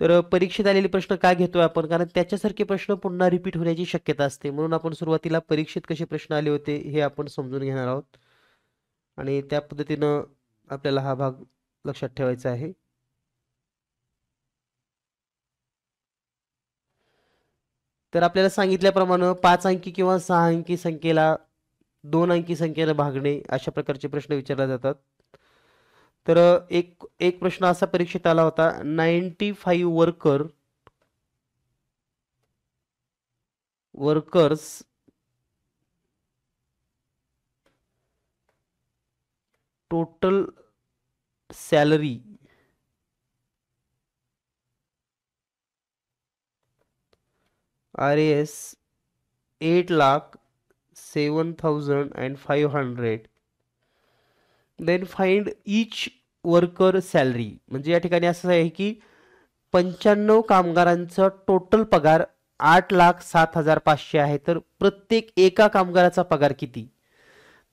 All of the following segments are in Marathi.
तर परीक्षेत आलेले प्रश्न का घेतोय आपण कारण त्याच्यासारखे प्रश्न पुन्हा रिपीट होण्याची शक्यता असते म्हणून आपण सुरुवातीला परीक्षेत कसे प्रश्न आले होते हे आपण समजून घेणार आहोत आणि त्या पद्धतीनं आपल्याला हा भाग लक्षात ठेवायचा आहे तर आपल्याला सांगितल्याप्रमाणे पाच अंकी किंवा सहा अंकी संख्येला दोन अंकी संख्येनं भागणे अशा प्रकारचे प्रश्न विचारले जातात तर एक एक प्रश्न असा परीक्षेत आला होता ninety five worker workers total salary R S eight lakh seven thousand and five hundred then find each worker salary म्हणजे या ठिकाणी असं आहे की पंच्याण्णव कामगारांचं टोटल पगार आठ लाख सात हजार पाचशे आहे तर प्रत्येक एका कामगाराचा पगार किती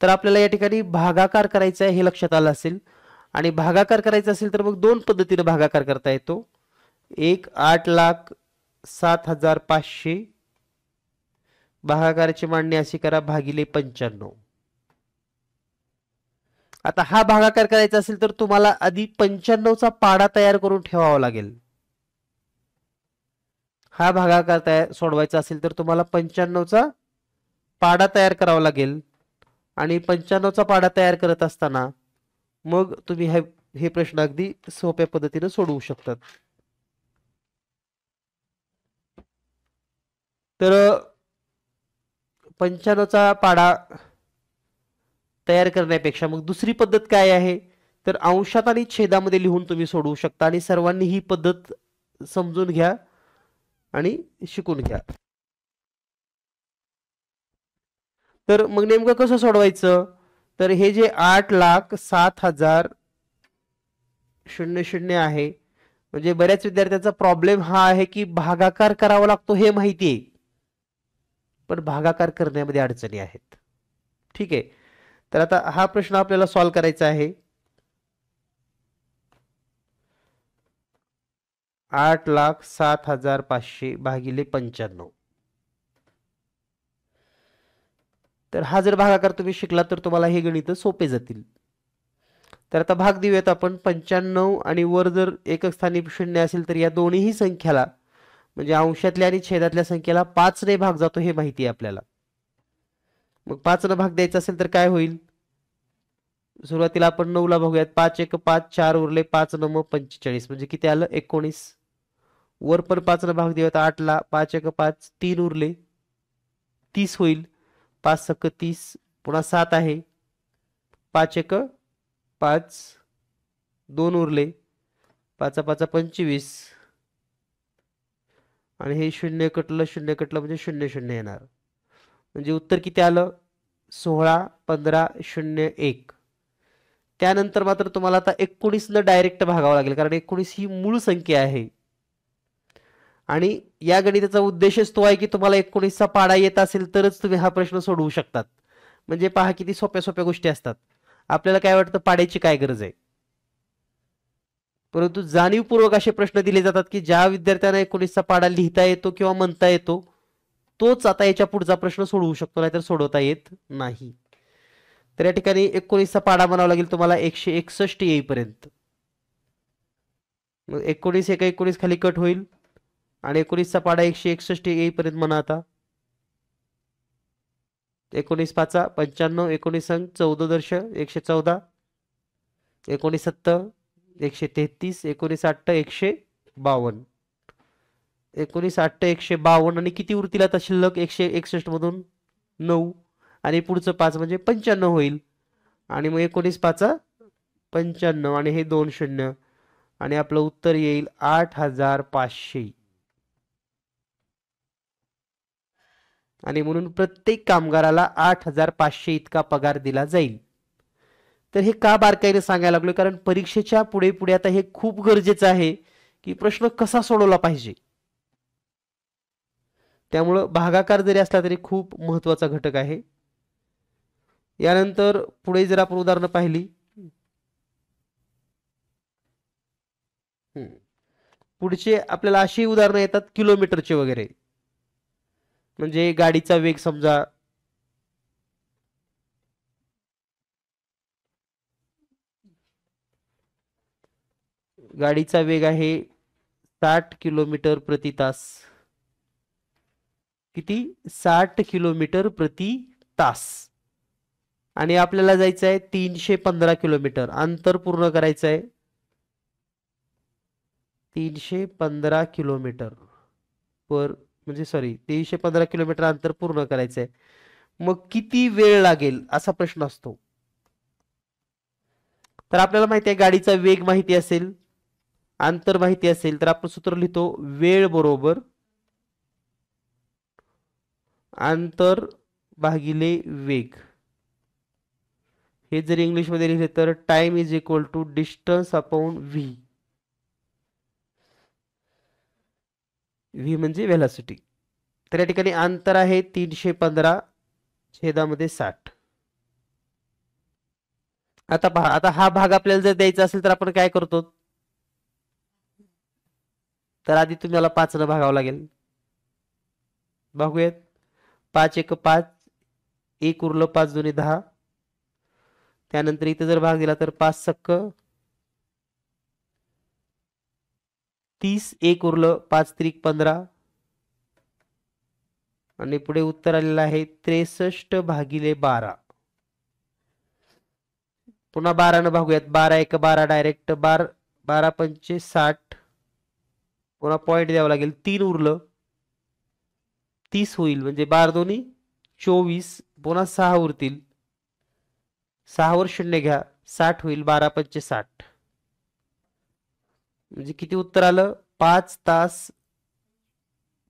तर आपल्याला या ठिकाणी भागाकार करायचा आहे हे लक्षात आलं असेल आणि भागाकार करायचा असेल तर मग दोन पद्धतीने भागाकार करता येतो एक आठ लाख सात हजार पाचशे भागाकाराची मांडणी अशी करा भागिले पंच्याण्णव आता हा भागाकार करायचा असेल तर तुम्हाला आधी पंच्याण्णवचा पाडा तयार करून ठेवावा लागेल हा भागाकार तयार सोडवायचा असेल तर तुम्हाला पंच्याण्णवचा पाडा तयार करावा लागेल आणि पंच्याण्णवचा पाडा तयार करत असताना मग तुम्ही हे हे प्रश्न अगदी सोप्या पद्धतीने सोडवू शकतात तर पंच्याण्णवचा पाडा तयार करण्यापेक्षा मग दुसरी पद्धत काय आहे तर अंशात आणि छेदामध्ये लिहून तुम्ही सोडवू शकता आणि सर्वांनी ही पद्धत समजून घ्या आणि शिकून घ्या तर मग नेमकं कसं सोडवायचं तर हे जे आठ लाख सात हजार शून्य शून्य आहे म्हणजे बऱ्याच विद्यार्थ्यांचा प्रॉब्लेम हा आहे की भागाकार करावा लागतो हे माहिती आहे पण भागाकार करण्यामध्ये अडचणी आहेत ठीक आहे तर आता हा प्रश्न आपल्याला सॉल्व्ह करायचा आहे आठ लाख सात हजार पाचशे भागिले पंच्याण्णव तर हा जर भागाकार तुम्ही शिकला तर तुम्हाला हे गणित सोपे जातील तर आता भाग देऊयात आपण पंच्याण्णव आणि वर जर एकक स्थानी शून्य असेल तर या दोन्हीही संख्याला म्हणजे अंशातल्या आणि छेदातल्या संख्येला पाचने भाग जातो हे माहिती आहे आपल्याला मग पाचनं भाग द्यायचा असेल तर काय होईल सुरुवातीला आपण नऊला भागूयात पाच एक पाच चार उरले पाच नऊ पंचेचाळीस म्हणजे किती आलं एकोणीस वर पण पाच न भाग देऊयात आठला पाच एक पाच तीन उरले तीस होईल पाच सक तीस पुन्हा सात आहे पाच एक पाच दोन उरले पाचा पाचा पंचवीस आणि हे शून्य कटलं शून्य कटलं म्हणजे शून्य शून्य येणार म्हणजे उत्तर किती आलं सोळा पंधरा शून्य एक त्यानंतर मात्र तुम्हाला आता एकोणीसनं डायरेक्ट भागावं लागेल कारण एकोणीस ही मूळ संख्या आहे आणि या गणिताचा उद्देशच तो आहे की तुम्हाला एकोणीसचा पाडा येत असेल तरच तुम्ही हा प्रश्न सोडवू शकतात म्हणजे पहा किती सोप्या सोप्या गोष्टी असतात आपल्याला काय वाटतं पाड्याची काय गरज आहे परंतु जाणीवपूर्वक असे प्रश्न दिले जातात की ज्या विद्यार्थ्यांना एकोणीसचा पाडा लिहिता येतो किंवा म्हणता येतो तोच आता याच्या पुढचा प्रश्न सोडवू शकतो नाहीतर सोडवता येत नाही तर या ठिकाणी एकोणीसचा पाडा म्हणावा लागेल तुम्हाला एकशे एकसष्ट येईपर्यंत एकोणीस एका एकोणीस खाली कट होईल आणि एकोणीसचा पाडा एकशे एकसष्ट येईपर्यंत म्हणा आता एकोणीस पाचा पंच्याण्णव एकोणीस अंक चौदा दर्श एकशे चौदा एकोणीस सत्तर एकशे तेहतीस एकोणीस आठ एकशे बावन्न एकोणीस अठ्ठ एकशे बावन्न आणि किती उरतील आता शिल्लक एकशे मधून नऊ आणि पुढचं पाच म्हणजे पंच्याण्णव होईल आणि मग एकोणीस पाच पंच्याण्णव आणि हे दोन शून्य आणि आपलं उत्तर येईल आठ हजार पाचशे आणि म्हणून प्रत्येक कामगाराला आठ हजार पाचशे इतका पगार दिला जाईल तर हे का बारकाईने सांगायला लागलो कारण परीक्षेच्या पुढे पुढे आता हे खूप गरजेचं आहे की प्रश्न कसा सोडवला पाहिजे त्यामुळं भागाकार जरी असला तरी खूप महत्वाचा घटक आहे यानंतर पुढे जर आपण उदाहरणं पाहिली पुढचे आपल्याला अशी उदाहरणं येतात किलोमीटरचे वगैरे म्हणजे गाडीचा वेग समजा गाडीचा वेग आहे साठ किलोमीटर प्रति तास किती साठ किलोमीटर प्रति तास आणि आपल्याला जायचं आहे तीनशे पंधरा किलोमीटर अंतर पूर्ण करायचं आहे तीनशे पंधरा किलोमीटर पर म्हणजे सॉरी तीनशे पंधरा किलोमीटर अंतर पूर्ण करायचं आहे मग किती वेळ लागेल असा प्रश्न असतो तर आपल्याला माहिती आहे गाडीचा वेग माहिती असेल अंतर माहिती असेल तर आपण सूत्र लिहितो वेळ बरोबर आंतर भागिले वेग हे जर इंग्लिशमध्ये लिहिले तर time is equal to distance upon V V म्हणजे व्हेलॉसिटी तर या ठिकाणी अंतर आहे तीनशे पंधरा छेदामध्ये साठ आता पहा आता हा भाग आपल्याला जर द्यायचा असेल तर आपण काय करतो तर आधी तुम्हाला पाचनं भागावं लागेल बघूयात पाच एक पाच एक उरलं पाच जुने दहा त्यानंतर इथे जर भाग दिला तर पाच सक्क तीस एक उरलं पाच त्रिक पंधरा आणि पुढे उत्तर आलेलं आहे त्रेसष्ट भागिले बारा पुन्हा बारानं भागूयात बारा एक बारा डायरेक्ट बार बारा पंचे साठ पुन्हा पॉइंट द्यावं लागेल तीन उरलं तीस होईल म्हणजे बार दोन्ही चोवीस पुन्हा सहा उरतील सहावर शून्य घ्या साठ होईल बारा पंचे साठ म्हणजे किती उत्तर आलं पाच तास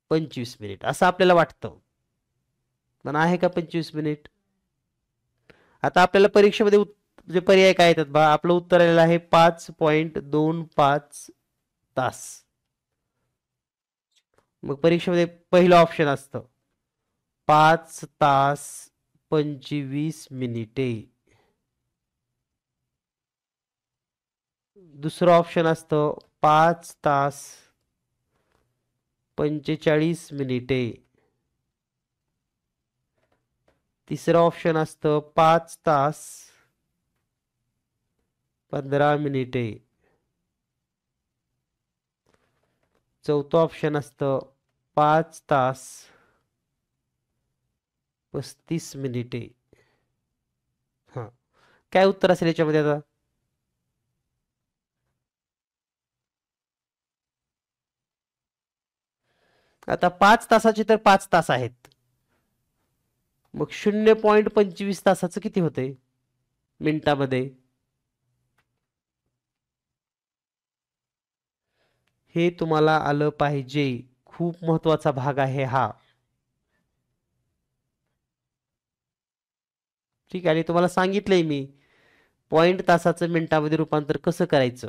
पंचवीस मिनिट असं आपल्याला वाटतं पण आहे का पंचवीस मिनिट आता आपल्याला परीक्षेमध्ये म्हणजे पर्याय काय येतात बा आपलं उत्तर आलेलं आहे पाच पॉइंट दोन पाच तास मग परीक्षेमध्ये पहिलं ऑप्शन असतं पाच तास पंचवीस मिनिटे दुसरं ऑप्शन असतं पाच तास पंचेचाळीस मिनिटे तिसरं ऑप्शन असतं पाच तास पंधरा मिनिटे चौथं ऑप्शन असतं पाच तास पस्तीस मिनिटे हा काय उत्तर असेल याच्यामध्ये आता आता पाच तासाचे तर पाच तास आहेत मग शून्य पॉईंट पंचवीस तासाचं किती होते मिनिटामध्ये हे तुम्हाला आलं पाहिजे खूप महत्वाचा भाग आहे हा ठीक आहे आणि तुम्हाला सांगितलंय मी पॉईंट तासाचं मिनिटामध्ये रूपांतर कसं करायचं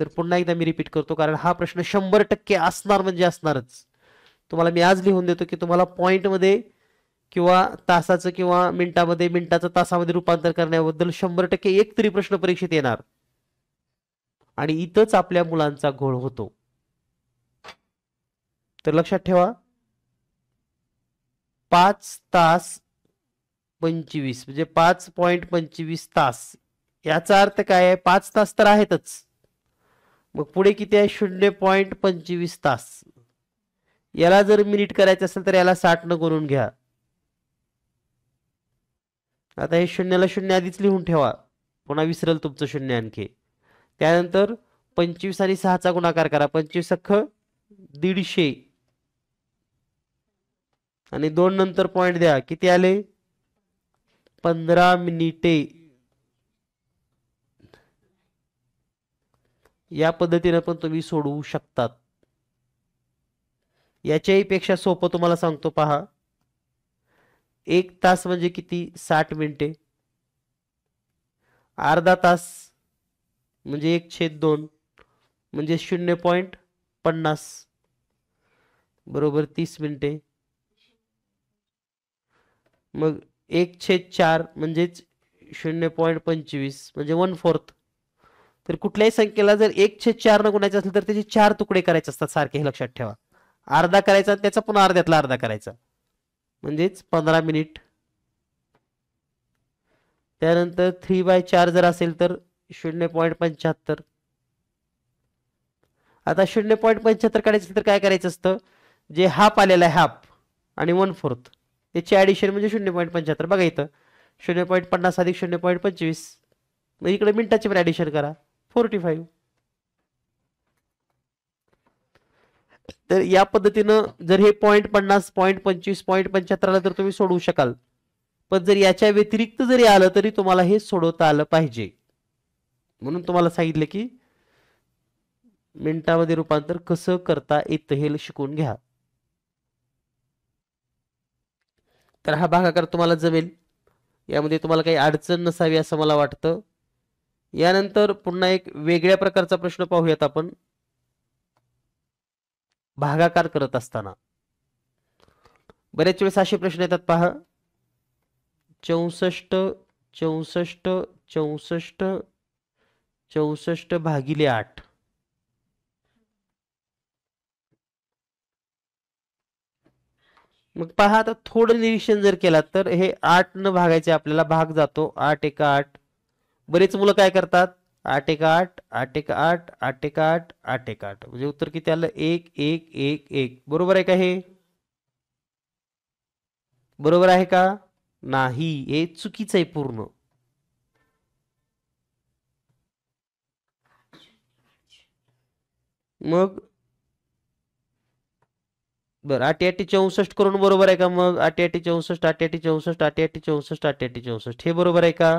तर पुन्हा एकदा मी रिपीट करतो कारण हा प्रश्न शंभर टक्के असणार म्हणजे असणारच तुम्हाला मी आज लिहून देतो की तुम्हाला पॉईंटमध्ये किंवा तासाचं किंवा मिनिटामध्ये मिनिटाचं तासामध्ये रूपांतर करण्याबद्दल शंभर टक्के एक तरी प्रश्न परीक्षेत येणार आणि इथंच आपल्या मुलांचा घोळ होतो तर लक्षात ठेवा पाच तास पंचवीस म्हणजे पाच पॉइंट पंचवीस तास याचा अर्थ काय आहे पाच तास तर आहेतच मग पुढे किती आहे शून्य पॉइंट पंचवीस तास याला जर मिनिट करायचं असेल तर याला साठ न करून घ्या आता हे शून्याला शून्य आधीच लिहून ठेवा पुन्हा विसरल तुमचं शून्य आणखी त्यानंतर पंचवीस आणि सहाचा गुणाकार करा पंचवीस अख्ख दीडशे आणि दोन नंतर पॉइंट द्या किती आले पंधरा मिनिटे या पद्धतीनं पण तुम्ही सोडवू शकतात याच्याही पेक्षा सोपं तुम्हाला सांगतो पहा एक तास म्हणजे किती साठ मिनिटे अर्धा तास म्हणजे एक छेद दोन म्हणजे शून्य पॉईंट पन्नास बरोबर तीस मिनिटे मग एक छेद चार म्हणजेच शून्य पॉईंट पंचवीस म्हणजे वन फोर्थ तर कुठल्याही संख्येला जर एक छेद चार न गुणायचं असेल तर त्याचे चार तुकडे करायचे असतात सारखे हे लक्षात ठेवा अर्धा करायचा त्याचा पुन्हा अर्ध्यातला अर्धा करायचा म्हणजेच पंधरा मिनिट त्यानंतर थ्री बाय चार जर असेल तर शून्य पॉईंट पंच्याहत्तर आता शून्य पॉईंट पंच्याहत्तर काढायचं तर काय करायचं असतं जे हाफ आलेला आहे हाफ आणि वन फोर्थ याची ॲडिशन म्हणजे शून्य पॉईंट पंच्याहत्तर बघा इथं शून्य पॉईंट पन्नास अधिक शून्य पॉईंट पंचवीस मग म्हणजे इकडे मिनटाचे पण ॲडिशन करा फोर्टी फाईव्ह तर या पद्धतीनं जर हे पॉईंट पन्नास पॉईंट पंचवीस पॉईंट पंच्याहत्तरला तर तुम्ही सोडवू शकाल पण जर याच्या व्यतिरिक्त जरी आलं तरी तुम्हाला हे सोडवता आलं पाहिजे म्हणून तुम्हाला सांगितलं की मिनटामध्ये रूपांतर कसं करता येतं हे शिकून घ्या तर हा भागाकार तुम्हाला जमेल यामध्ये तुम्हाला काही अडचण नसावी असं मला वाटतं यानंतर पुन्हा एक वेगळ्या प्रकारचा प्रश्न पाहूयात आपण भागाकार करत असताना बरेच वेळेस असे प्रश्न येतात पहा चौसष्ट चौसष्ट चौसष्ट चौसष्ट भागिले आठ मग पहा आता थोडं निरीक्षण जर केला तर हे आठ न भागायचे आपल्याला भाग जातो आठ एक आठ बरेच मुलं काय करतात आठ एक आठ आठ एक आठ आठ एक आठ आठ एक आठ म्हणजे उत्तर किती आलं एक एक एक एक बरोबर आहे का हे बरोबर आहे का नाही हे चुकीचं आहे पूर्ण मग बरं आठ चौसष्ट करून बरोबर आहे का मग आटी चौसष्ट आठ चौसष्ट आठ चौसष्ट आटी चौसष्ट हे बरोबर आहे का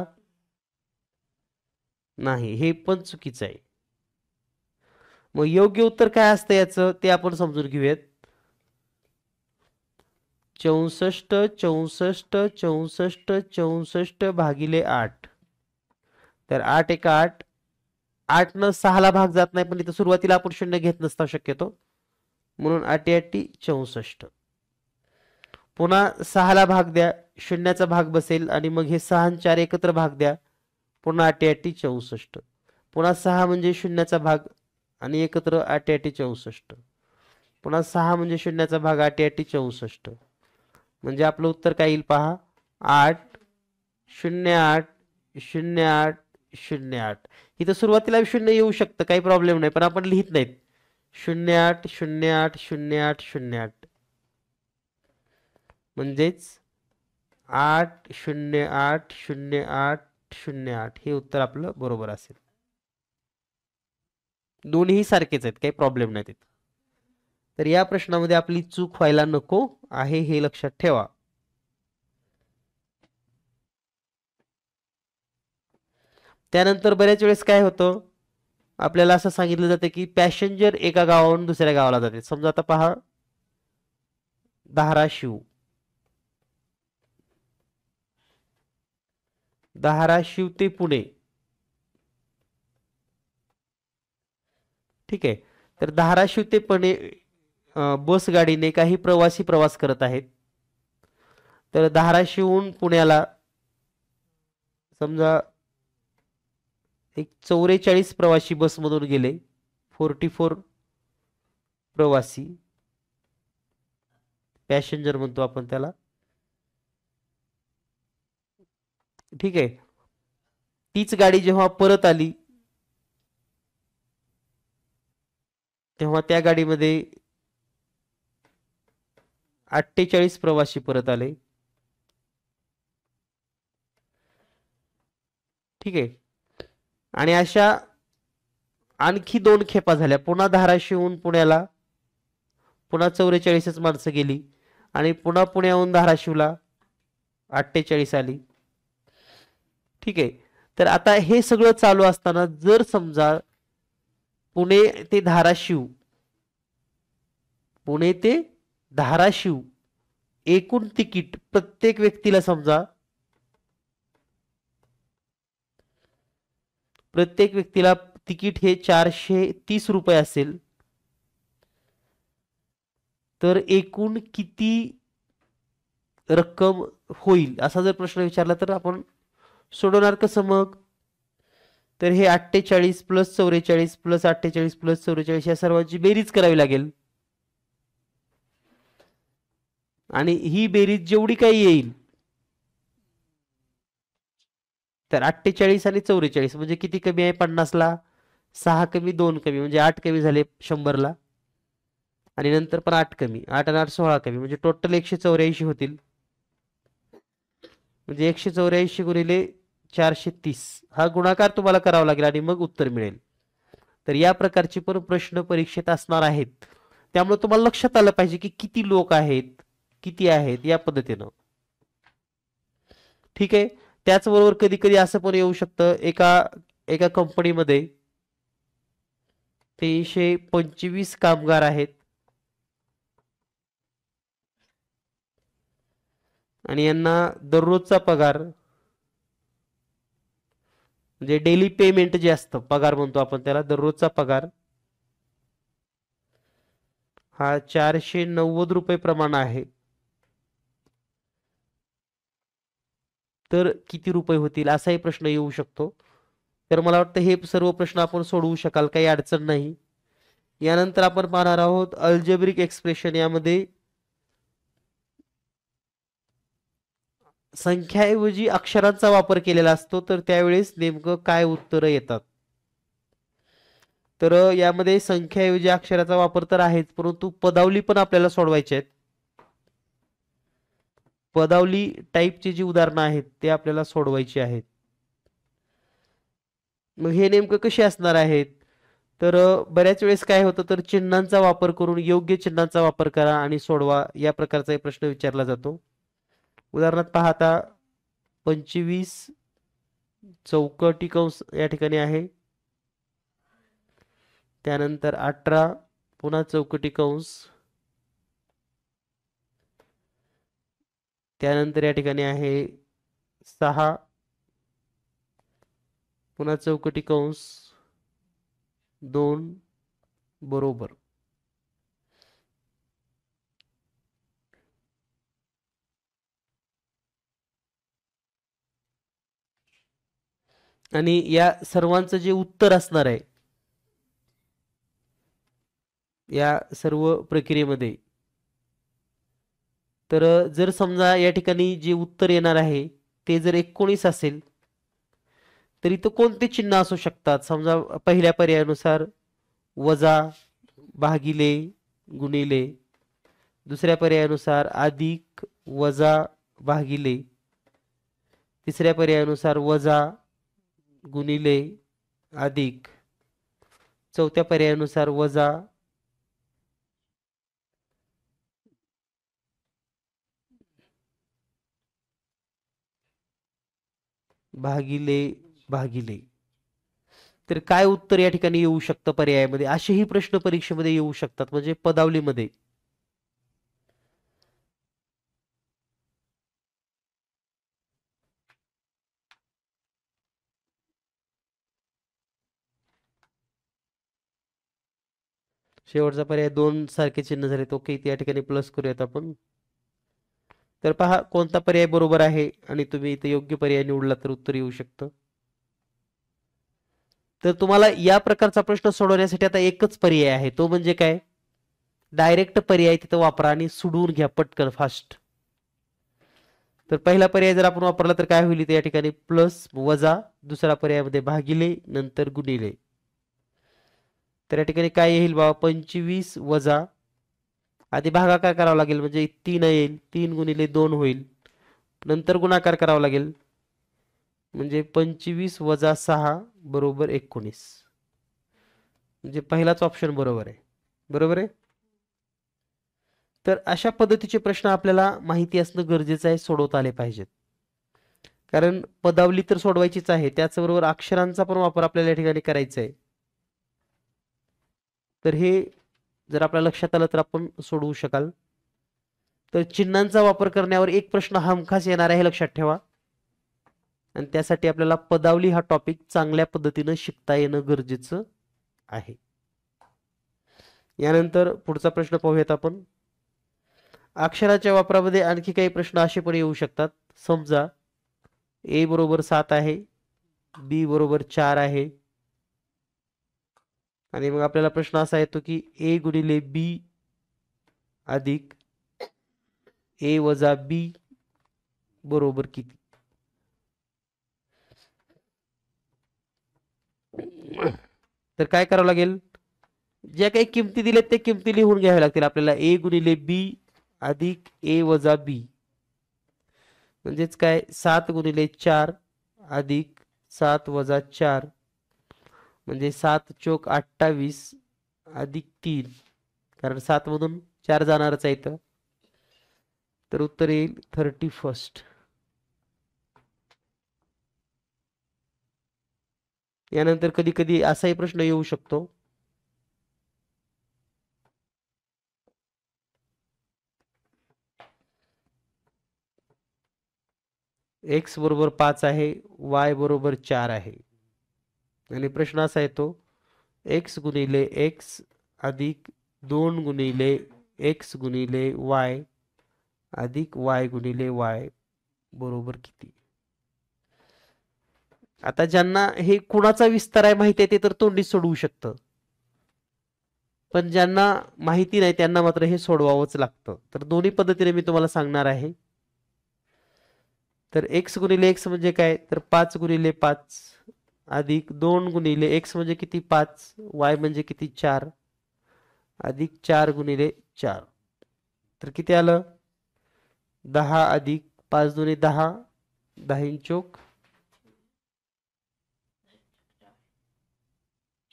नाही हे पण चुकीचं आहे मग योग्य उत्तर काय असतं याचं ते आपण समजून घेऊयात चौसष्ट चौसष्ट चौसष्ट चौसष्ट भागिले आठ तर आठ एक आठ आठ न सहाला भाग जात नाही पण इथं सुरुवातीला आपण शून्य घेत नसता शक्यतो म्हणून आटी चौसष्ट पुन्हा सहाला भाग द्या शून्याचा भाग बसेल आणि मग हे सहा चार एकत्र भाग द्या पुन्हा आटी आठी चौसष्ट पुन्हा सहा म्हणजे शून्याचा भाग आणि एकत्र आटी चौसष्ट पुन्हा सहा म्हणजे शून्याचा भाग अटीअटी चौसष्ट म्हणजे आपलं उत्तर काय येईल पहा आठ शून्य आठ शून्य आठ शून्य आठ इथं सुरुवातीला शून्य येऊ शकतं काही प्रॉब्लेम नाही पण आपण लिहित नाहीत शून्य आठ शून्य आठ शून्य आठ शून्य आठ म्हणजेच आठ शून्य आठ शून्य आठ शून्य आठ हे उत्तर आपलं बरोबर असेल दोन्ही सारखेच आहेत काही प्रॉब्लेम नाही तर या प्रश्नामध्ये आपली चूक व्हायला नको आहे हे लक्षात ठेवा त्यानंतर बऱ्याच वेळेस काय होतं आपल्याला असं सांगितलं जातं की पॅसेंजर एका गावावरून दुसऱ्या गावाला जाते समजा आता पहा धाराशिव धाराशिव ते पुणे ठीक आहे तर धाराशिव ते पुणे बस गाडीने काही प्रवासी प्रवास करत आहेत तर धाराशिवहून पुण्याला समजा एक चौवेचाळीस प्रवासी बसमधून गेले फोर्टी फोर प्रवासी पॅसेंजर म्हणतो आपण त्याला ठीक आहे तीच गाडी जेव्हा परत आली तेव्हा त्या गाडीमध्ये अठ्ठेचाळीस प्रवासी परत आले ठीक आहे आणि अशा आणखी दोन खेपा झाल्या पुन्हा धाराशिवहून पुण्याला पुन्हा चौवेचाळीसच माणसं गेली आणि पुन्हा पुण्याहून धाराशिवला अठ्ठेचाळीस आली ठीक आहे तर आता हे सगळं चालू असताना जर समजा पुणे ते धाराशिव पुणे ते धाराशिव एकूण तिकीट प्रत्येक व्यक्तीला समजा प्रत्येक व्यक्तीला तिकीट हे चारशे तीस रुपये असेल तर एकूण किती रक्कम होईल असा जर प्रश्न विचारला तर आपण सोडवणार कसं मग तर हे अठ्ठेचाळीस प्लस चौवेचाळीस प्लस अठ्ठेचाळीस प्लस चौवेचाळीस या सर्वांची बेरीज करावी लागेल आणि ही बेरीज जेवढी काही येईल तर अठ्ठेचाळीस आणि चौवेचाळीस म्हणजे किती कमी आहे पन्नासला सहा कमी दोन कमी म्हणजे आठ कमी झाले शंभरला आणि नंतर पण आठ कमी आठ आणि आठ सोळा कमी म्हणजे टोटल एकशे चौऱ्याऐंशी होतील म्हणजे एकशे चौऱ्याऐंशी गुणिले चारशे तीस हा गुणाकार तुम्हाला करावा लागेल आणि मग उत्तर मिळेल तर या प्रकारचे पण प्रश्न परीक्षेत असणार आहेत त्यामुळे तुम्हाला लक्षात आलं पाहिजे की किती लोक आहेत किती आहेत या पद्धतीनं ठीक आहे त्याचबरोबर कधी कधी असं पण येऊ शकतं एका एका कंपनीमध्ये तीनशे पंचवीस कामगार आहेत आणि यांना दररोजचा पगार म्हणजे डेली पेमेंट जे असतं पगार म्हणतो आपण त्याला दररोजचा पगार हा चारशे नव्वद रुपये प्रमाण आहे तर किती रुपये होतील असाही प्रश्न येऊ शकतो तर मला वाटतं हे सर्व प्रश्न आपण सोडवू शकाल काही अडचण नाही यानंतर आपण पाहणार आहोत अल्जेब्रिक एक्सप्रेशन यामध्ये संख्याऐवजी अक्षरांचा वापर केलेला असतो तर त्यावेळेस नेमकं काय उत्तर येतात तर यामध्ये संख्याऐवजी अक्षराचा वापर तर आहेच परंतु पदावली पण आपल्याला सोडवायची आहेत पदावली टाईपची जी उदाहरणं आहेत ते आपल्याला सोडवायची आहेत मग हे नेमकं कसे असणार आहेत तर बऱ्याच वेळेस काय होतं तर चिन्हांचा वापर करून योग्य चिन्हांचा वापर करा आणि सोडवा या प्रकारचा एक प्रश्न विचारला जातो उदाहरणार्थ पाहता पंचवीस चौकटी कंस या ठिकाणी आहे त्यानंतर अठरा पुन्हा चौकटी कंस त्यानंतर या ठिकाणी आहे सहा पुन्हा चौकटी कंस दोन बरोबर आणि या सर्वांचं जे उत्तर असणार आहे या सर्व प्रक्रियेमध्ये तर जर समजा या ठिकाणी जे उत्तर येणार आहे ते जर एकोणीस असेल तर इथं कोणते चिन्ह असू शकतात समजा पहिल्या पर्यायानुसार वजा भागिले गुणिले दुसऱ्या पर्यायानुसार अधिक वजा भागिले तिसऱ्या पर्यायानुसार वजा गुणिले अधिक चौथ्या पर्यायानुसार वजा भागिले भागिले तर काय उत्तर या ठिकाणी येऊ शकतं पर्यायामध्ये असेही प्रश्न परीक्षेमध्ये येऊ शकतात म्हणजे पदावलीमध्ये शेवटचा पर्याय दोन सारखे चिन्ह झाले तो ओके या ठिकाणी प्लस करूयात आपण तर पहा कोणता पर्याय बरोबर आहे आणि तुम्ही इथे योग्य पर्याय निवडला तर उत्तर येऊ शकतं तर तुम्हाला या प्रकारचा प्रश्न सोडवण्यासाठी आता एकच पर्याय आहे तो म्हणजे काय डायरेक्ट पर्याय तिथं वापरा आणि सोडवून घ्या पटकन फास्ट तर पहिला पर्याय जर आपण वापरला तर काय होईल या ठिकाणी प्लस वजा पर्याय मध्ये भागिले नंतर गुणिले तर या ठिकाणी काय येईल बाबा पंचवीस वजा आधी भागाकार करावा लागेल म्हणजे तीन येईल तीन गुणिले दोन होईल नंतर गुणाकार करावा लागेल म्हणजे पंचवीस वजा सहा बरोबर एकोणीस म्हणजे पहिलाच ऑप्शन बरोबर आहे बरोबर आहे तर अशा पद्धतीचे प्रश्न आपल्याला माहिती असणं गरजेचं आहे सोडवता आले पाहिजेत कारण पदावली तर सोडवायचीच आहे त्याचबरोबर अक्षरांचा पण वापर आपल्याला या ठिकाणी करायचा आहे तर हे जर आपल्या लक्षात आलं तर आपण सोडवू शकाल तर चिन्हांचा वापर करण्यावर एक प्रश्न हमखास येणार आहे लक्षात ठेवा आणि त्यासाठी आपल्याला पदावली हा टॉपिक चांगल्या पद्धतीनं शिकता येणं गरजेचं आहे यानंतर पुढचा प्रश्न पाहूयात आपण अक्षराच्या वापरामध्ये आणखी काही प्रश्न असे पण येऊ शकतात समजा ए बरोबर सात आहे बी बरोबर चार आहे आणि मग आपल्याला प्रश्न असा येतो की ए गुणिले बी अधिक ए वजा बी बरोबर किती तर काय करावं लागेल ज्या काही किमती दिल्या त्या किमती लिहून घ्याव्या लागतील आपल्याला ए गुणिले बी अधिक ए वजा बी म्हणजेच काय सात गुणिले चार अधिक सात वजा चार म्हणजे सात चोक अठ्ठावीस अधिक तीन कारण सात मधून चार जाणारच आहे तर उत्तर येईल थर्टी फर्स्ट यानंतर कधी कधी असाही प्रश्न येऊ शकतो एक्स बरोबर पाच आहे वाय बरोबर चार आहे आणि प्रश्न असा येतो एक्स गुणिले एक्स अधिक दोन गुणिले एक्स गुणिले वाय अधिक वाय गुणिले वाय बरोबर किती आता ज्यांना हे कुणाचा विस्तार आहे माहिती आहे ते तर तोंडी सोडवू शकत पण ज्यांना माहिती नाही त्यांना मात्र हे सोडवावंच लागतं तर दोन्ही पद्धतीने मी तुम्हाला सांगणार आहे तर एक्स गुणिले एक्स म्हणजे काय तर पाच गुणिले पाच अधिक दोन गुणिले एक्स म्हणजे किती पाच वाय म्हणजे किती चार अधिक चार गुणिले चार तर किती आलं दहा अधिक पाच दोन्ही दहा दहा चोक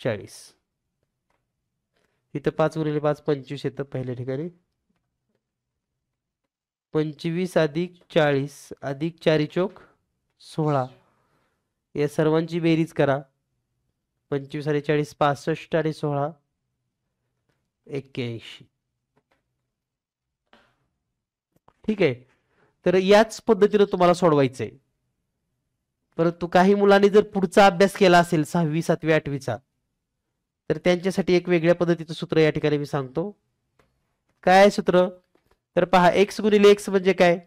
चाळीस इथं पाच गुणिले पाच पंचवीस येतं पहिल्या ठिकाणी पंचवीस अधिक चाळीस अधिक चारी चोक सोळा या सर्वांची बेरीज करा पंचवीस आणि चाळीस पासष्ट आणि सोळा एक्क्याऐंशी ठीक आहे तर याच पद्धतीनं तुम्हाला सोडवायचंय परंतु काही मुलांनी जर पुढचा अभ्यास केला असेल सहावी सातवी आठवीचा तर त्यांच्यासाठी एक वेगळ्या पद्धतीचं सूत्र या ठिकाणी मी सांगतो काय सूत्र तर पहा एक्स गुणिले एक्स म्हणजे काय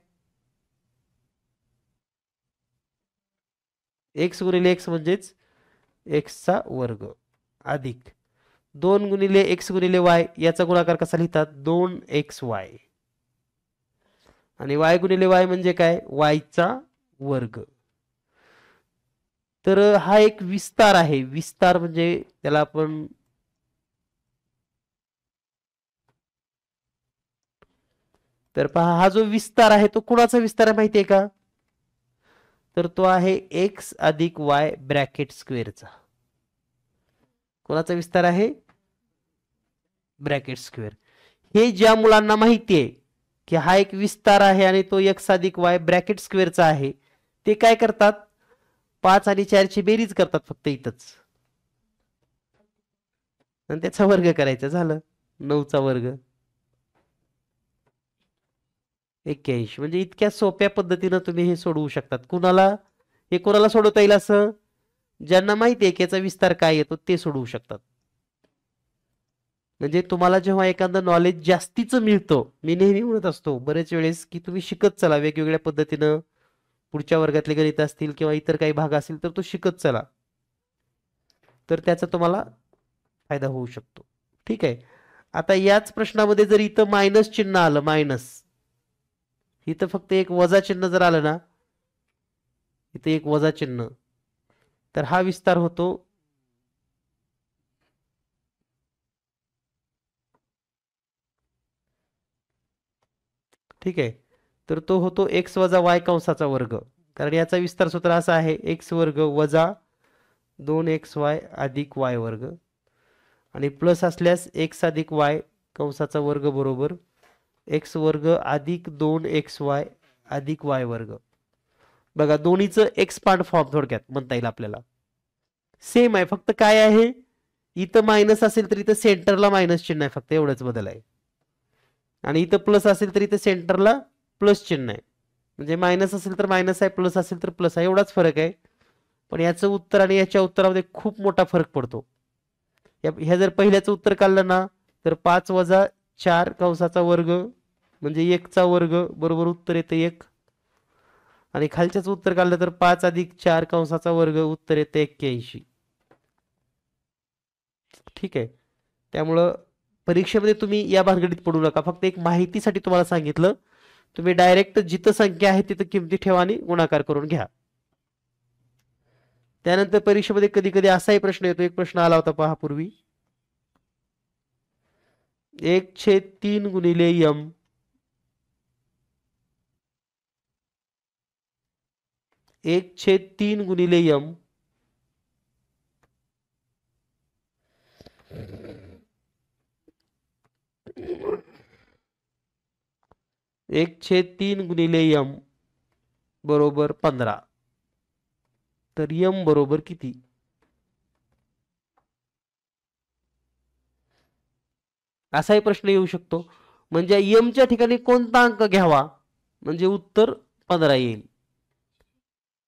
एक्स गुणिले एक्स म्हणजेच एक्सचा वर्ग अधिक दोन गुणिले एक्स गुणिले वाय याचा गुणाकार कसा लिहितात दोन एक्स वाय आणि वाय गुणिले वाय म्हणजे काय वायचा वर्ग तर हा एक विस्तार आहे विस्तार म्हणजे त्याला आपण तर पहा हा जो विस्तार आहे तो कुणाचा विस्तार आहे माहिती आहे का तर तो आहे x अधिक वाय ब्रॅकेट स्क्वेअरचा कोणाचा विस्तार आहे ब्रॅकेट स्क्वेअर हे ज्या मुलांना माहिती आहे की हा एक विस्तार आहे आणि तो एक्स अधिक वाय ब्रॅकेट स्क्वेअरचा आहे ते काय करतात पाच आणि चारची बेरीज करतात फक्त इथंच आणि त्याचा वर्ग करायचा झालं नऊचा वर्ग एक्क्याऐंशी म्हणजे इतक्या सोप्या पद्धतीनं तुम्ही हे सोडवू शकतात कुणाला हे कोणाला सोडवता येईल असं ज्यांना माहिती आहे याचा विस्तार काय येतो ते सोडवू शकतात म्हणजे तुम्हाला जेव्हा एखादं नॉलेज जास्तीचं मिळतं मी नेहमी म्हणत असतो बरेच वेळेस की तुम्ही शिकत चला वेगवेगळ्या पद्धतीनं पुढच्या वर्गातले गणित असतील किंवा इतर काही भाग असतील तर तो शिकत चला तर त्याचा तुम्हाला फायदा होऊ शकतो ठीक आहे आता याच प्रश्नामध्ये जर इथं मायनस चिन्ह आलं मायनस इथं फक्त एक वजा चिन्ह जर आलं ना इथं एक वजा चिन्ह तर हा विस्तार होतो ठीक आहे तर तो होतो एक्स वजा वाय कंसाचा वर्ग कारण याचा विस्तार सूत्र असा आहे एक्स वर्ग वजा दोन एक्स वाय अधिक वाय वर्ग आणि प्लस असल्यास एक्स अधिक वाय कंसाचा वर्ग बरोबर एक्स वर्ग अधिक दोन एक्स वाय अधिक वाय वर्ग बघा दोन्हीचं एक्स फॉर्म थोडक्यात म्हणता येईल आपल्याला सेम आहे फक्त काय आहे इथं मायनस असेल तर इथं सेंटरला मायनस चिन्ह आहे फक्त एवढंच बदल आहे आणि इथं प्लस असेल तर इथं सेंटरला प्लस चिन्ह आहे म्हणजे मायनस असेल तर मायनस आहे प्लस असेल तर प्लस आहे एवढाच फरक आहे पण याचं उत्तर आणि याच्या उत्तरामध्ये खूप मोठा फरक पडतो या ह्या जर पहिल्याचं उत्तर काढलं ना तर पाच वजा चार कंसाचा वर्ग म्हणजे एकचा वर्ग बरोबर उत्तर येतं एक आणि खालच्याच उत्तर काढलं तर पाच अधिक चार कंसाचा वर्ग उत्तर येतं एक्क्याऐंशी ठीक आहे त्यामुळं परीक्षेमध्ये तुम्ही या भानगडीत पडू नका फक्त एक माहितीसाठी तुम्हाला सांगितलं तुम्ही डायरेक्ट जिथं संख्या आहे तिथं किमती ठेवा आणि गुणाकार करून घ्या त्यानंतर परीक्षेमध्ये कधी कधी असाही प्रश्न येतो एक प्रश्न आला होता पहा पूर्वी एक छेद तीन गुणिले यम एक छेद तीन गुणिले यम एक छेद तीन गुणिले यम बरोबर पंद्रह तर यम बरोबर किती असाही प्रश्न येऊ शकतो म्हणजे यमच्या ठिकाणी कोणता अंक घ्यावा म्हणजे उत्तर पंधरा येईल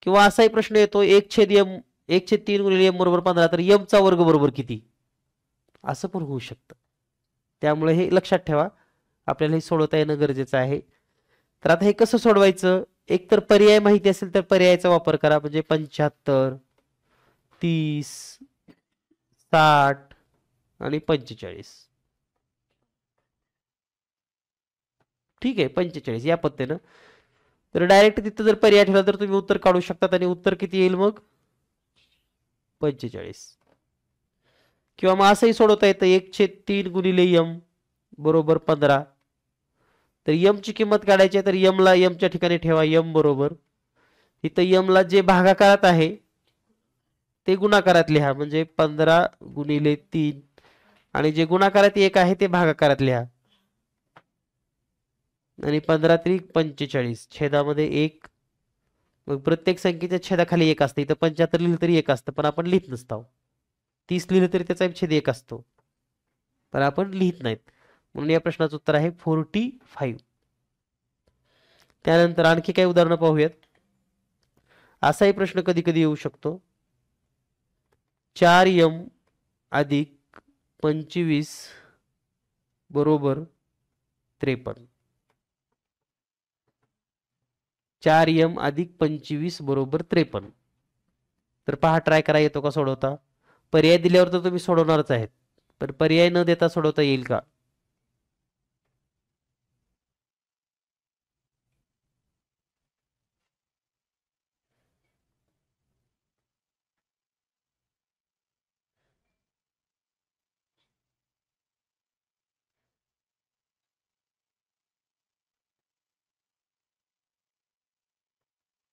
किंवा असाही प्रश्न येतो एक छेद यम एक छेद तीन गुणिले यम बरोबर पंधरा तर यमचा वर्ग बरोबर किती असं पण होऊ शकतं त्यामुळे हे लक्षात ठेवा आपल्याला हे सोडवता येणं गरजेचं आहे तर आता हे कसं सोडवायचं एक तर पर्याय माहिती असेल तर पर्यायाचा वापर करा म्हणजे पंच्याहत्तर तीस साठ आणि पंचेचाळीस ठीक आहे पंचेचाळीस या पत्त्यानं तर डायरेक्ट तिथं जर पर्याय ठेवला तर तुम्ही उत्तर काढू शकता आणि उत्तर किती येईल मग पंचेचाळीस किंवा मग असंही सोडवता येतं एकशे तीन गुणिले यम बरोबर पंधरा तर यमची किंमत काढायची आहे तर यमला यमच्या ठिकाणी ठेवा यम बरोबर इथं यमला जे भागाकारात आहे ते गुणाकारात लिहा म्हणजे पंधरा गुणिले तीन आणि जे गुणाकारात एक आहे ते भागाकारात लिहा आणि पंधरा त्रिक पंचेचाळीस छेदामध्ये एक मग प्रत्येक संख्येच्या छेदाखाली एक असतं इथं पंच्याहत्तर लिहिलं तरी एक असतं पण आपण लिहित नसतो तीस लिहिलं तरी त्याचा छेद एक असतो पण आपण लिहित नाहीत म्हणून या प्रश्नाचं उत्तर आहे फोर्टी फाईव्ह त्यानंतर आणखी काही उदाहरणं पाहूयात असाही प्रश्न कधी कधी येऊ शकतो चार यम अधिक पंचवीस बरोबर त्रेपन्न चार यम अधिक पंचवीस बरोबर त्रेपन्न तर पहा ट्राय करा येतो का सोडवता पर्याय दिल्यावर तर तुम्ही सोडवणारच आहेत पण पर्याय न देता सोडवता येईल का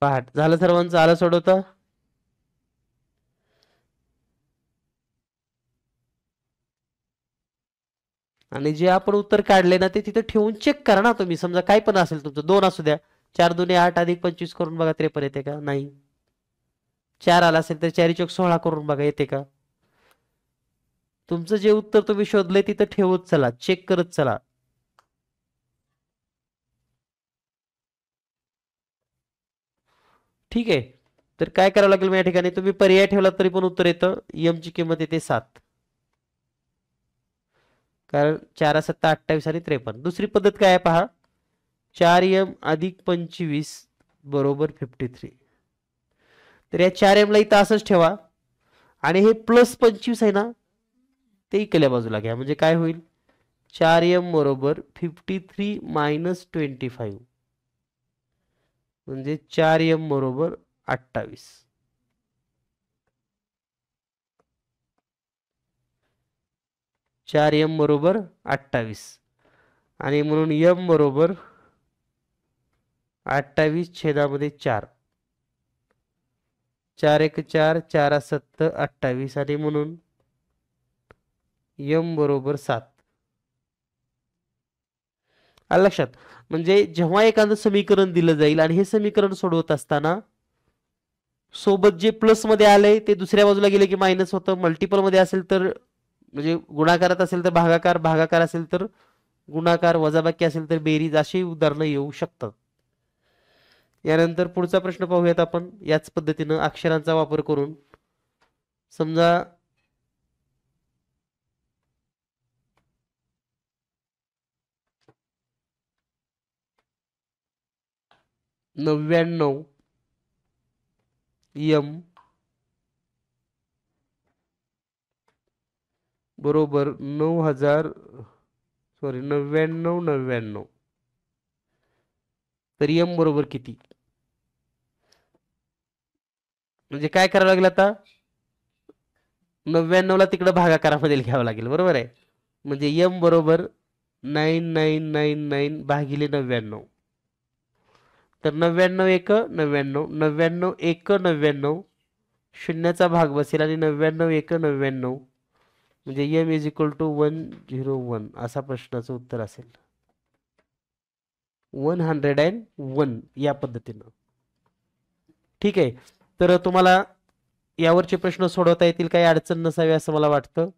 पहाट झालं सर्वांचं आलं सोडवत आणि जे आपण उत्तर काढले ना ते तिथे ठेवून चेक करा ना तुम्ही समजा काय पण असेल तुमचं दोन असू द्या चार दोन्ही आठ अधिक पंचवीस करून बघा त्रेपन्न येते का नाही चार आला असेल तर चारी चौक सोळा करून बघा येते का तुमचं जे उत्तर तुम्ही शोधले तिथं ठेवत चला चेक करत चला ठीक आहे तर काय करावं लागेल या ठिकाणी तुम्ही पर्याय ठेवला तरी पण उत्तर येतं यमची किंमत येते सात कारण चार सत्ता अठ्ठावीस आणि त्रेपन्न दुसरी पद्धत काय आहे पहा चार यम अधिक पंचवीस बरोबर फिफ्टी थ्री तर या चार ला इथं असंच ठेवा आणि हे प्लस पंचवीस आहे ना ते इकल्या बाजूला घ्या म्हणजे काय होईल चार एम बरोबर fifty three minus twenty five म्हणजे चार एम बरोबर अठ्ठावीस चार एम बरोबर अठ्ठावीस आणि म्हणून यम बरोबर अठ्ठावीस छेदामध्ये चार चार एक चार चार सत्त अठ्ठावीस आणि म्हणून यम बरोबर सात आलं लक्षात म्हणजे जेव्हा एखादं समीकरण दिलं जाईल आणि हे समीकरण सोडवत असताना सोबत जे प्लस मध्ये आलंय ते दुसऱ्या बाजूला गेले की मायनस होतं मल्टिपल मध्ये असेल तर म्हणजे गुणाकारात असेल तर भागाकार भागाकार असेल तर गुणाकार वजाबाकी असेल तर बेरीज अशी उदाहरणं येऊ शकतात यानंतर पुढचा प्रश्न पाहूयात आपण याच पद्धतीनं अक्षरांचा वापर करून समजा नव्याण्णव यम बरोबर नऊ हजार सॉरी नव्याण्णव नव्याण्णव तर यम बरोबर किती म्हणजे काय करावं लागेल आता नव्याण्णव ला तिकडं भागाकारामध्ये घ्यावं लागेल बरोबर आहे म्हणजे यम बरोबर नाईन नाईन नाईन नाईन भागिले नव्याण्णव तर नव्याण्णव एक नव्याण्णव नव्याण्णव एक नव्याण्णव शून्याचा भाग बसेल आणि नव्याण्णव एक नव्याण्णव म्हणजे m is equal to one zero one असा प्रश्नाचं उत्तर असेल वन हंड्रेड अँड वन या पद्धतीनं ठीक आहे तर तुम्हाला यावरचे प्रश्न सोडवता येतील काही अडचण नसावी असं मला वाटतं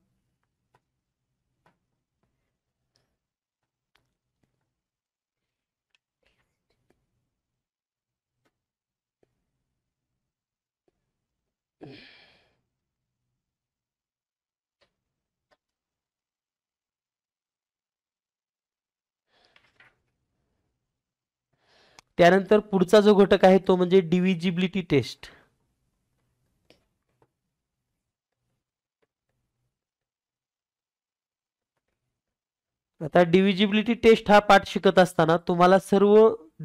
त्यानंतर पुढचा जो घटक आहे तो म्हणजे डिव्हिजिबिलिटी टेस्ट आता डिव्हिजिबिलिटी टेस्ट हा पाठ शिकत असताना तुम्हाला सर्व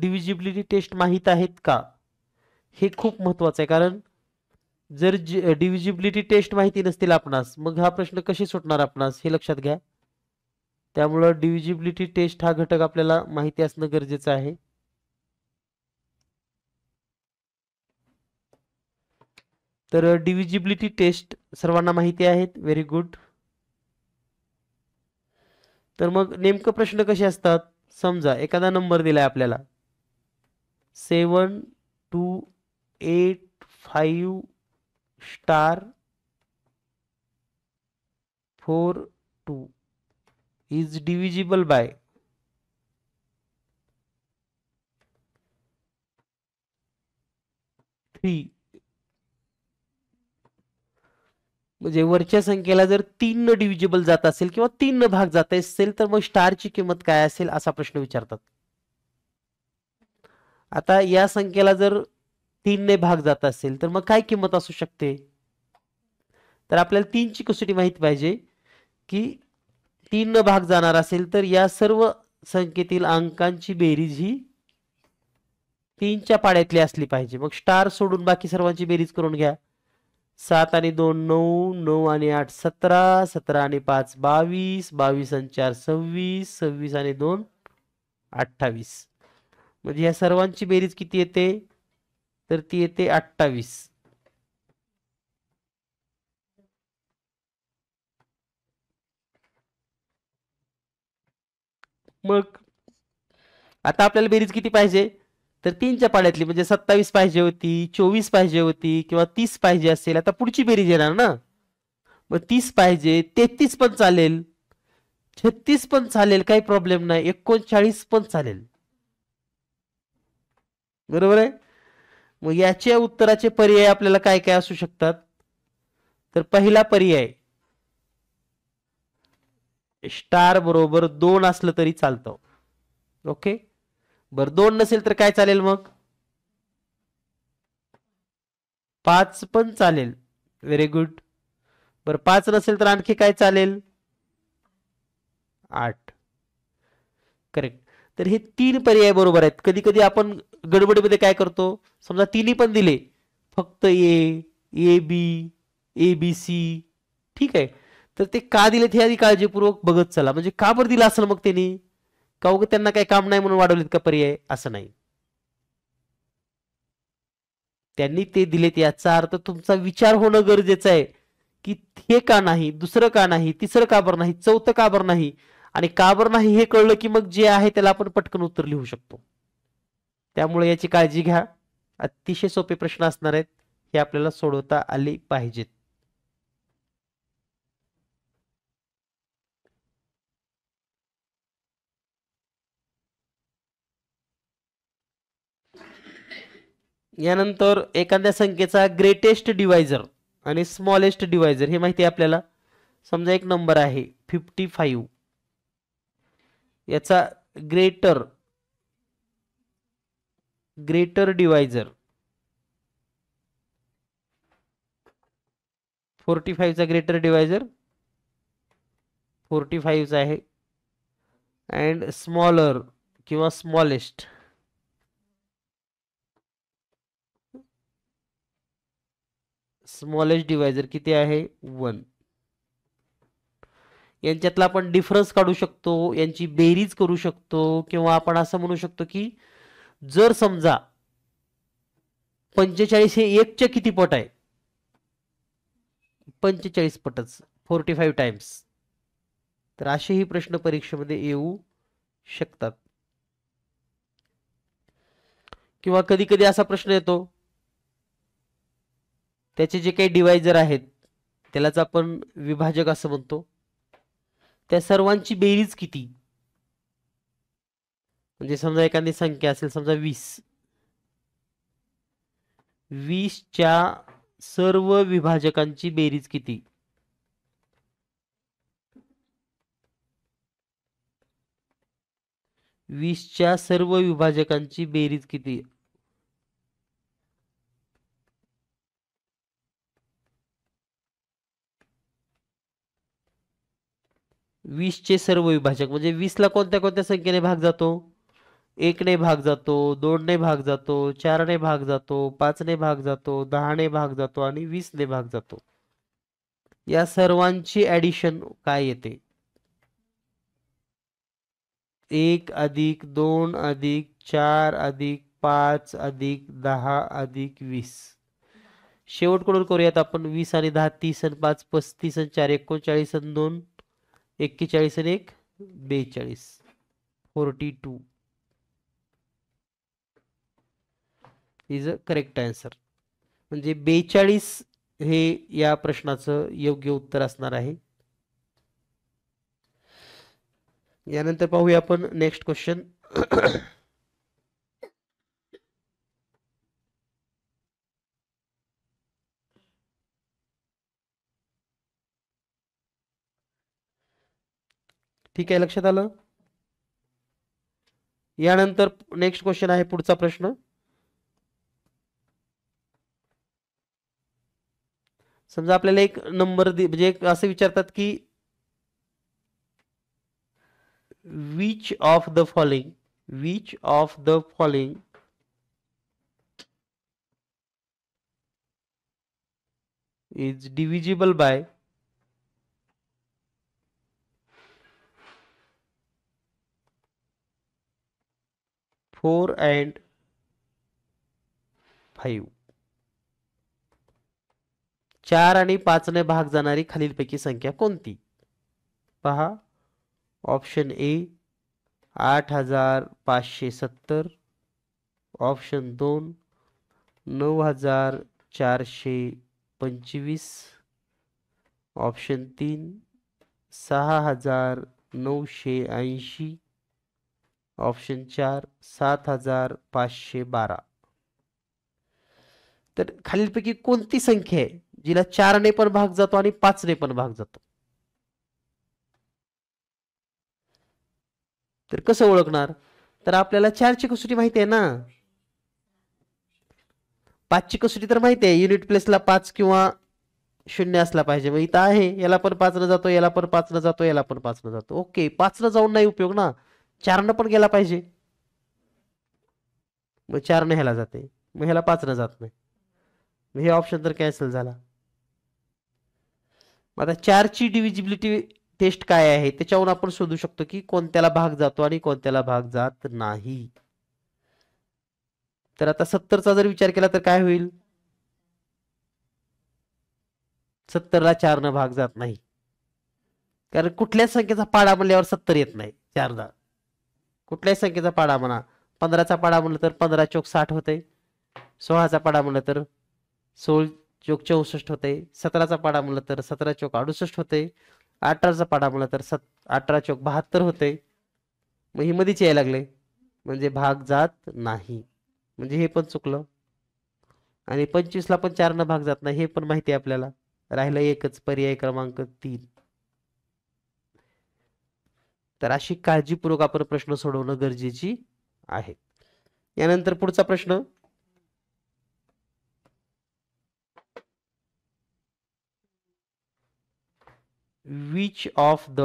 डिव्हिजिबिलिटी टेस्ट माहीत आहेत का हे खूप महत्वाचं आहे कारण जर डिव्हिजिबिलिटी टेस्ट माहिती नसतील आपणास मग हा प्रश्न कसे सुटणार आपणास हे लक्षात घ्या त्यामुळं डिव्हिजिबिलिटी टेस्ट हा घटक आपल्याला माहिती असणं गरजेचं आहे तर डिव्हिजिबिलिटी टेस्ट सर्वांना माहिती आहेत व्हेरी गुड तर मग नेमकं प्रश्न कसे असतात समजा एखादा नंबर दिला आहे आपल्याला seven two eight five star four two is divisible by three म्हणजे वरच्या संख्येला जर तीन न डिव्हिजिबल जात असेल किंवा तीन न भाग जात असेल तर मग स्टारची किंमत काय असेल असा प्रश्न विचारतात आता या संख्येला जर तीन ने भाग जात असेल तर मग काय किंमत असू शकते तर आपल्याला तीनची कसोटी माहित पाहिजे की तीन न भाग जाणार असेल तर या सर्व संख्येतील अंकांची बेरीज ही तीनच्या पाड्यातली असली पाहिजे मग स्टार सोडून बाकी सर्वांची बेरीज करून घ्या सात आणि दोन नऊ नऊ आणि आठ सतरा सतरा आणि पाच बावीस बावीस आणि चार सव्वीस सव्वीस आणि दोन अठ्ठावीस म्हणजे या सर्वांची बेरीज किती येते तर ती येते अठ्ठावीस मग आता आपल्याला बेरीज किती पाहिजे तर तीनच्या पाण्यातली म्हणजे सत्तावीस पाहिजे होती चोवीस पाहिजे होती किंवा तीस पाहिजे असेल आता पुढची बेरीज येणार ना मग तीस पाहिजे तेहतीस पण चालेल छत्तीस पण चालेल काही प्रॉब्लेम नाही एकोणचाळीस पण चालेल बरोबर आहे मग याच्या उत्तराचे पर्याय आपल्याला काय काय असू शकतात तर पहिला पर्याय स्टार बरोबर दोन असलं तरी चालतं ओके बरं दोन नसेल तर काय चालेल मग पाच पण चालेल व्हेरी गुड बरं पाच नसेल तर आणखी काय चालेल आठ करेक्ट तर हे तीन पर्याय बरोबर आहेत कधी कधी आपण गडबडीमध्ये काय करतो समजा तिन्ही पण दिले फक्त ए A B A B C ठीक आहे तर ते का दिले ते आधी काळजीपूर्वक बघत चला म्हणजे का बरं दिलं असेल मग त्यांनी का उग त्यांना काही काम नाही म्हणून वाढवलेत का पर्याय असं नाही त्यांनी ते दिलेत याचा अर्थ तुमचा विचार होणं गरजेचं आहे की हे का नाही दुसरं का नाही तिसरं का बरं नाही चौथं का बरं नाही आणि का बरं नाही हे कळलं की मग जे आहे त्याला आपण पटकन उत्तर लिहू शकतो त्यामुळे याची काळजी घ्या अतिशय सोपे प्रश्न असणार आहेत हे आपल्याला सोडवता आले पाहिजेत यानंतर एखाद्या संख्येचा ग्रेटेस्ट डिवायझर आणि स्मॉलेस्ट डिवायझर हे माहिती आहे आपल्याला समजा एक नंबर आहे फिफ्टी फाईव्ह याचा ग्रेटर ग्रेटर डिवायझर फोर्टी फाईव्हचा ग्रेटर डिवायझर फोर्टी फाईव्हचा आहे अँड स्मॉलर किंवा स्मॉलेस्ट स्मॉलेस्ट डिवायझर किती आहे वन यांच्यातला आपण डिफरन्स काढू शकतो यांची बेरीज करू शकतो किंवा आपण असं म्हणू शकतो की जर समजा पंचेचाळीस हे एकच्या किती पट आहे पंचेचाळीस पटच फोर्टी फाईव्ह टाइम्स तर असेही प्रश्न परीक्षेमध्ये येऊ शकतात किंवा कधी कधी असा प्रश्न येतो त्याचे जे काही डिवायझर आहेत त्यालाच आपण विभाजक असं म्हणतो त्या सर्वांची बेरीज किती म्हणजे समजा एखादी संख्या असेल समजा वीस वीसच्या सर्व विभाजकांची बेरीज किती वीसच्या सर्व विभाजकांची बेरीज किती वीसचे सर्व विभाजक म्हणजे वीसला कोणत्या कोणत्या संख्येने भाग जातो एक ने भाग जातो दोनने भाग जातो चारने भाग जातो पाचने भाग जातो दहा ने भाग जातो आणि वीस ने भाग जातो या सर्वांची ऍडिशन काय येते एक अधिक दोन अधिक चार अधिक पाच अधिक दहा अधिक वीस शेवटकडून करूयात आपण वीस आणि दहा तीस आणि पाच पस्तीस आणि चार एकोणचाळीस आणि दोन एक्केचाळीस आणि एक बेचाळीस forty two is a correct answer म्हणजे बेचाळीस हे या प्रश्नाचं योग्य उत्तर असणार आहे यानंतर पाहूया आपण नेक्स्ट क्वेश्चन ठीक आहे लक्षात आलं यानंतर नेक्स्ट क्वेश्चन आहे पुढचा प्रश्न समजा आपल्याला एक नंबर म्हणजे एक असे विचारतात की which of the following which of the following is divisible by four and five चार आणि पाचने भाग जाणारी खालीलपैकी संख्या कोणती पहा ऑप्शन ए आठ हजार पाचशे सत्तर ऑप्शन दोन नऊ हजार चारशे पंचवीस ऑप्शन तीन सहा हजार नऊशे ऐंशी ऑप्शन चार सात हजार पाचशे बारा तर खालीलपैकी कोणती संख्या आहे जिला चारने पण भाग जातो आणि पाचने पण भाग जातो तर कसं ओळखणार तर आपल्याला चारची कसोटी माहिती आहे ना पाचची कसोटी तर माहिती आहे युनिट प्लेसला पाच किंवा शून्य असला पाहिजे मग इथं आहे याला पण न जातो याला पण न जातो याला पण पाचनं जातो ओके न जाऊन नाही उपयोग ना चारनं पण गेला पाहिजे मग चारनं ह्याला जाते मग ह्याला पाचनं जात नाही हे ऑप्शन तर कॅन्सल झाला मग आता चारची डिव्हिजिबिलिटी टेस्ट काय आहे त्याच्यावरून आपण शोधू शकतो की कोणत्याला भाग जातो आणि कोणत्याला भाग जात नाही तर आता सत्तरचा जर विचार केला तर काय होईल सत्तरला चारनं भाग जात नाही कारण कुठल्याच संख्येचा पाडा म्हणल्यावर सत्तर येत नाही चारला कुठल्याही संख्येचा पाडा म्हणा पंधराचा पाडा म्हणलं तर पंधरा चोक साठ होते सोळाचा पाडा म्हणलं तर सोळ चोक चौसष्ट होते सतराचा पाडा म्हणलं तर सतरा चोक अडुसष्ट होते अठराचा पाडा म्हणलं तर सत अठरा चोक बहात्तर होते मग हे मधीच यायला लागले म्हणजे भाग जात नाही म्हणजे हे पण चुकलं आणि पंचवीसला पण चारनं भाग जात नाही हे पण माहिती आहे आपल्याला राहिलं एकच पर्याय क्रमांक तीन तर अशी काळजीपूर्वक आपण प्रश्न सोडवणं गरजेची आहे यानंतर पुढचा प्रश्न which of the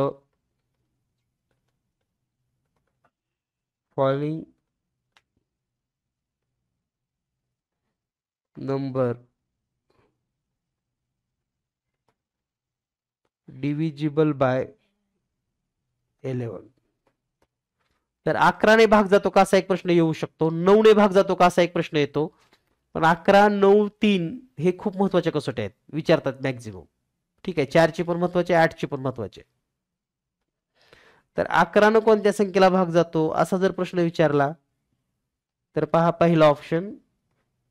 following number divisible by eleven तर अकराने भाग जातो का असा एक प्रश्न येऊ शकतो नऊने भाग जातो का असा एक प्रश्न येतो पण अकरा नऊ तीन हे खूप महत्वाचे कसोट्या आहेत विचारतात मॅक्झिमम ठीक आहे चारची पण महत्वाचे आठची पण महत्वाचे तर अकरानं कोणत्या संख्येला भाग जातो असा जर प्रश्न विचारला तर पहा पहिला ऑप्शन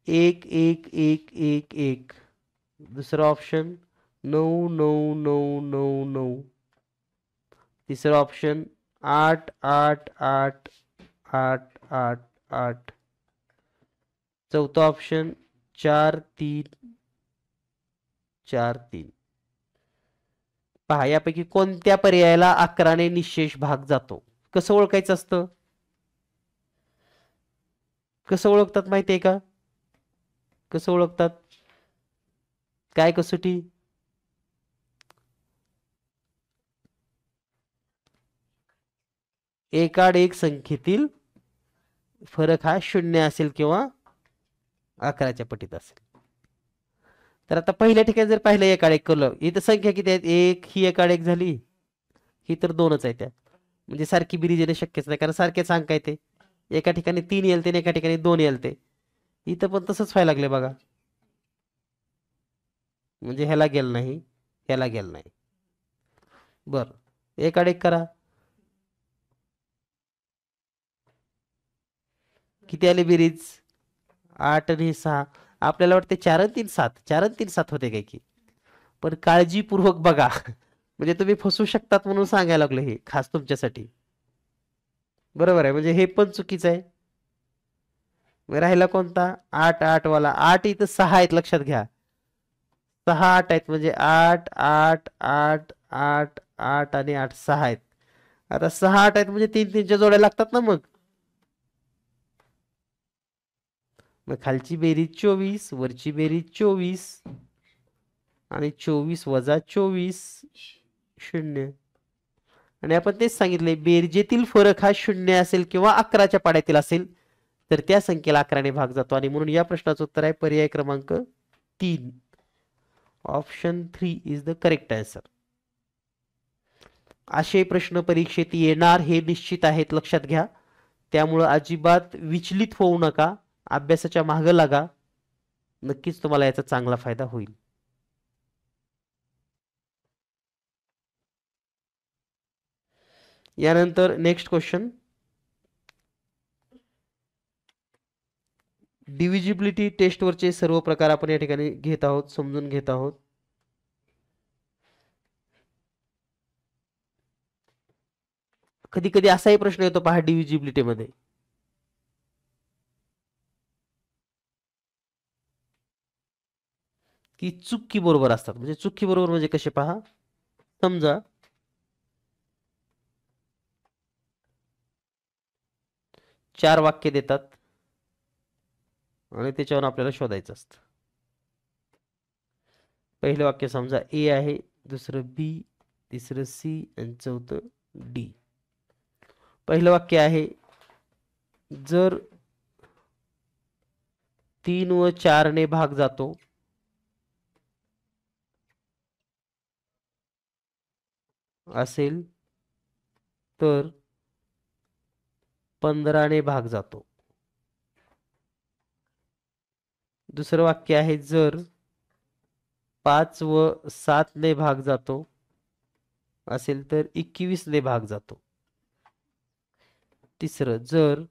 एक एक एक एक एक दुसरा ऑप्शन नऊ नऊ नऊ नऊ नऊ तिसरं ऑप्शन आठ आठ आठ आठ आठ आठ चौथा ऑप्शन चार तीन चार तीन पहा यापैकी कोणत्या पर्यायाला अकराने निशेष भाग जातो कसं ओळखायचं असतं कसं ओळखतात माहिती आहे का कसं ओळखतात काय कसोटी एकाड एक संख्येतील फरक हा शून्य असेल किंवा अकराच्या पटीत असेल तर आता पहिल्या ठिकाणी जर पाहिलं एकाड एक केलं इथं संख्या किती आहेत एक ही एकाड एक झाली ही तर दोनच आहे त्या म्हणजे सारखी बिरीज येणे शक्यच नाही कारण सारखेच अंक येते एका ठिकाणी तीन येलते आणि एका ठिकाणी दोन येलते इथं पण तसंच व्हायला लागले बघा म्हणजे ह्याला गेल नाही ह्याला गेल नाही बरं एकाड एक करा किती आले बेरीज आठ आणि सहा आपल्याला वाटते चार तीन सात चार तीन सात होते काय की पण काळजीपूर्वक बघा म्हणजे तुम्ही फसू शकतात म्हणून सांगायला लागलो हे खास तुमच्यासाठी बरोबर आहे म्हणजे हे पण चुकीचं आहे राहिला कोणता आठ आठ वाला आठ इथं सहा आहेत लक्षात घ्या सहा आठ आहेत म्हणजे आठ आठ आठ आठ आठ आणि आठ सहा आहेत आता सहा आठ आहेत म्हणजे तीन तीनच्या जोड्या लागतात ना मग मग खालची बेरीज चोवीस वरची बेरीज चोवीस आणि चोवीस वजा चोवीस शून्य आणि आपण तेच सांगितले बेरजेतील फरक हा शून्य असेल किंवा अकराच्या पाड्यातील असेल तर त्या संख्येला अकराने भाग जातो आणि म्हणून या प्रश्नाचं उत्तर आहे पर्याय क्रमांक तीन option three is the correct answer असे प्रश्न परीक्षेत येणार हे निश्चित आहेत लक्षात घ्या त्यामुळं अजिबात विचलित होऊ नका अभ्यासाच्या मागं लागा नक्कीच तुम्हाला याचा चांगला फायदा होईल यानंतर नेक्स्ट क्वेश्चन डिव्हिजिबिलिटी वरचे सर्व प्रकार आपण या ठिकाणी घेत आहोत समजून घेत आहोत कधी कधी असाही प्रश्न येतो पहा डिव्हिजिबिलिटीमध्ये की चुकी बरोबर असतात म्हणजे चुकी बरोबर म्हणजे कसे पहा समजा चार वाक्य देतात आणि त्याच्यावर आपल्याला शोधायचं असतं पहिलं वाक्य समजा ए आहे दुसरं बी तिसरं सी आणि चौथं डी पहिलं वाक्य आहे जर तीन व चारने भाग जातो असेल तर ने भाग जातो दुसरं वाक्य आहे जर पाच व ने भाग जातो असेल तर ने भाग जातो तिसरं जर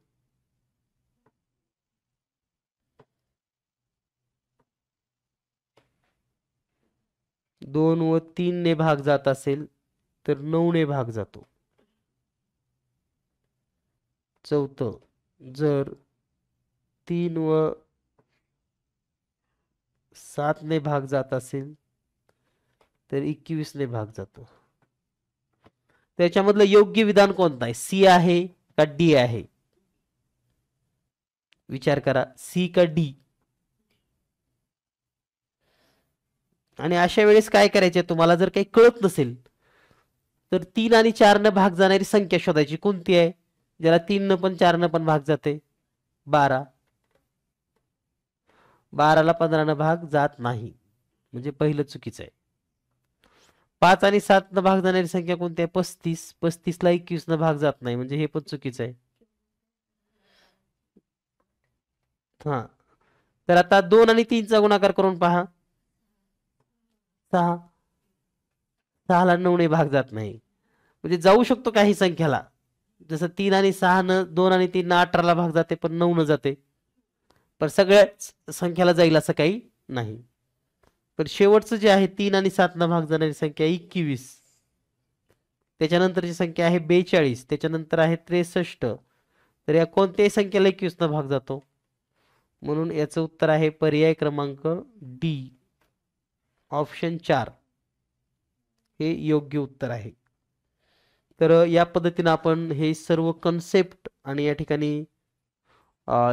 दोन व ने भाग जात असेल तर ने भाग जातो चौथ जर तीन व ने भाग जात असेल तर ने भाग जातो त्याच्यामधलं योग्य विधान कोणतं आहे सी आहे का डी आहे विचार करा सी का डी आणि अशा वेळेस काय करायचे तुम्हाला जर काही कळत नसेल तर तीन आणि न भाग जाणारी संख्या शोधायची कोणती आहे ज्याला न पण न पण भाग जाते बारा बाराला न भाग जात नाही म्हणजे पहिलं चुकीचं आहे पाच आणि सात न भाग जाणारी संख्या कोणती आहे पस्तीस पस्तीस ला एकवीस न भाग जात नाही म्हणजे हे पण चुकीचं आहे हा तर आता दोन आणि तीनचा गुणाकार करून पहा सहा सहाला नऊने भाग जात नाही म्हणजे जाऊ शकतो काही संख्याला जसं तीन आणि सहा न दोन आणि तीन अठराला भाग जाते पण न जाते पण सगळ्याच संख्याला जाईल असं काही नाही पण शेवटचं जे आहे तीन आणि न भाग जाणारी संख्या एकवीस त्याच्यानंतरची संख्या आहे बेचाळीस त्याच्यानंतर आहे त्रेसष्ट तर या कोणत्याही संख्येला न भाग जातो म्हणून याचं उत्तर आहे पर्याय क्रमांक डी ऑप्शन चार हे योग्य उत्तर आहे तर या पद्धतीनं आपण हे सर्व कन्सेप्ट आणि या ठिकाणी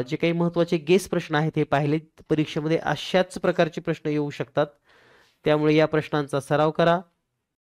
जे काही महत्वाचे गेस प्रश्न आहेत हे पाहिले परीक्षेमध्ये अशाच प्रकारचे प्रश्न येऊ शकतात त्यामुळे या प्रश्नांचा सराव करा